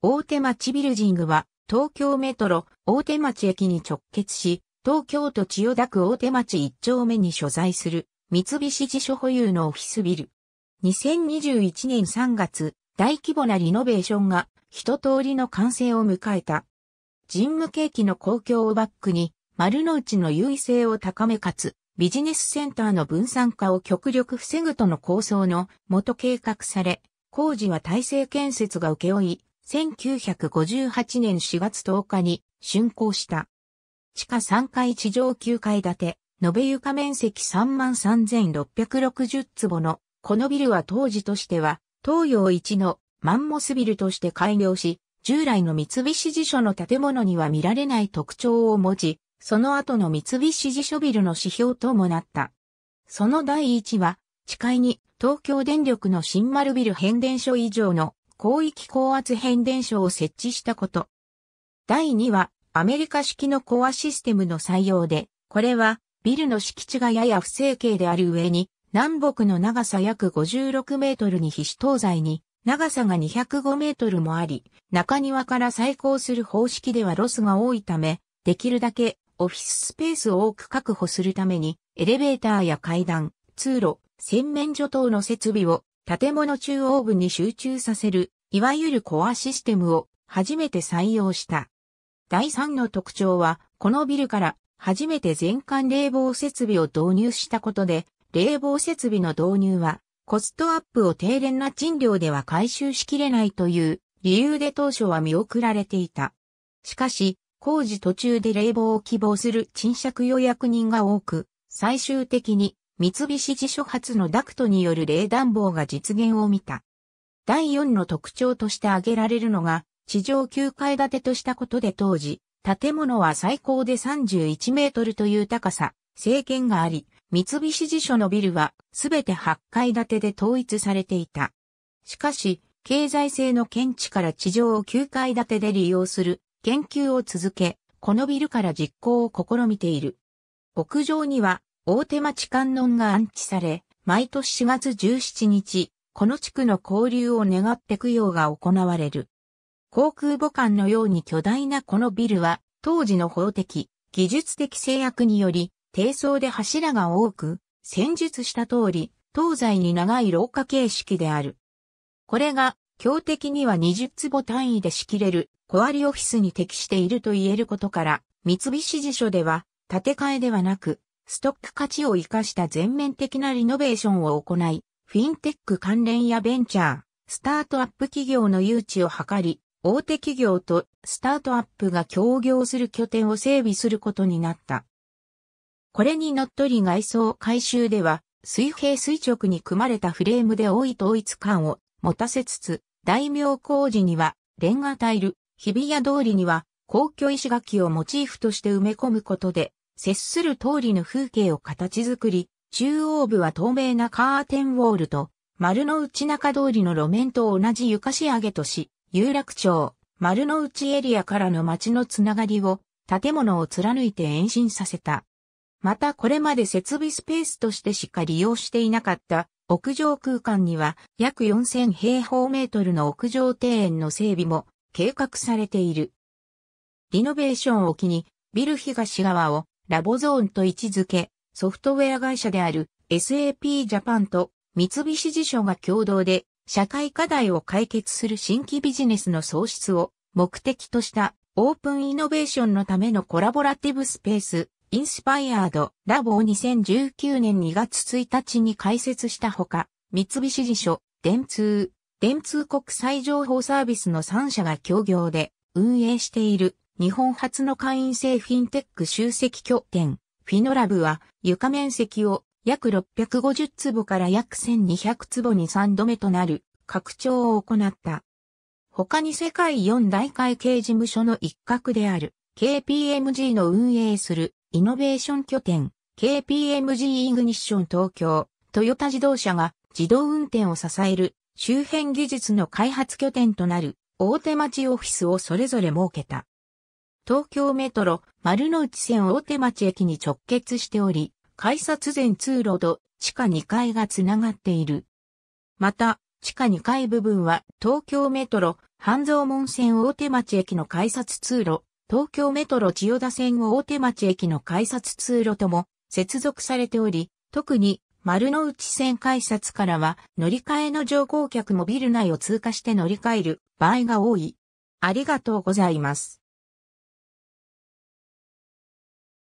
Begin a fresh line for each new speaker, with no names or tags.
大手町ビルジングは東京メトロ大手町駅に直結し、東京都千代田区大手町一丁目に所在する三菱自所保有のオフィスビル。2021年3月、大規模なリノベーションが一通りの完成を迎えた。人務景気の公共をバックに、丸の内の優位性を高めかつ、ビジネスセンターの分散化を極力防ぐとの構想の元計画され、工事は体制建設が受け負い、1958年4月10日に竣工した。地下3階地上9階建て、延べ床面積33,660坪の、このビルは当時としては、東洋一のマンモスビルとして開業し、従来の三菱地所の建物には見られない特徴を持ち、その後の三菱地所ビルの指標ともなった。その第一は、地下に東京電力の新丸ビル変電所以上の広域高圧変電所を設置したこと。第2は、アメリカ式のコアシステムの採用で、これは、ビルの敷地がやや不整形である上に、南北の長さ約56メートルに必死東西に、長さが205メートルもあり、中庭から再興する方式ではロスが多いため、できるだけオフィススペースを多く確保するために、エレベーターや階段、通路、洗面所等の設備を建物中央部に集中させる、いわゆるコアシステムを初めて採用した。第3の特徴は、このビルから初めて全館冷房設備を導入したことで、冷房設備の導入はコストアップを低廉な賃料では回収しきれないという理由で当初は見送られていた。しかし、工事途中で冷房を希望する賃借予約人が多く、最終的に三菱地所発のダクトによる冷暖房が実現を見た。第4の特徴として挙げられるのが、地上9階建てとしたことで当時、建物は最高で31メートルという高さ、制限があり、三菱地所のビルはすべて8階建てで統一されていた。しかし、経済性の見地から地上を9階建てで利用する研究を続け、このビルから実行を試みている。屋上には大手町観音が安置され、毎年4月17日、この地区の交流を願って供養が行われる。航空母艦のように巨大なこのビルは、当時の法的、技術的制約により、低層で柱が多く、戦術した通り、東西に長い廊下形式である。これが、強敵には20坪単位で仕切れる、小割りオフィスに適していると言えることから、三菱地所では、建て替えではなく、ストック価値を生かした全面的なリノベーションを行い、フィンテック関連やベンチャー、スタートアップ企業の誘致を図り、大手企業とスタートアップが協業する拠点を整備することになった。これにのっとり外装改修では、水平垂直に組まれたフレームで多い統一感を持たせつつ、大名工事にはレンガタイル、日比谷通りには皇居石垣をモチーフとして埋め込むことで、接する通りの風景を形作り、中央部は透明なカーテンウォールと、丸の内中通りの路面と同じ床仕上げとし、有楽町、丸の内エリアからの街のつながりを、建物を貫いて延伸させた。またこれまで設備スペースとしてしか利用していなかった屋上空間には約4000平方メートルの屋上庭園の整備も計画されている。リノベーションを機にビル東側をラボゾーンと位置づけ、ソフトウェア会社である SAP ジャパンと三菱地所が共同で社会課題を解決する新規ビジネスの創出を目的としたオープンイノベーションのためのコラボラティブスペースインスパイアードラボを2019年2月1日に開設したほか、三菱地所、電通、電通国際情報サービスの3社が協業で運営している日本初の会員制フィンテック集積拠点、フィノラブは床面積を約650坪から約1200坪に3度目となる拡張を行った。他に世界4大会計事務所の一角である KPMG の運営するイノベーション拠点 KPMG イグニッション東京、トヨタ自動車が自動運転を支える周辺技術の開発拠点となる大手町オフィスをそれぞれ設けた。東京メトロ丸の内線大手町駅に直結しており、改札前通路と地下2階がつながっている。また、地下2階部分は東京メトロ半蔵門線大手町駅の改札通路、東京メトロ千代田線大手町駅の改札通路とも接続されており、特に丸の内線改札からは乗り換えの乗降客もビル内を通過して乗り換える場合が多い。ありがとうございます。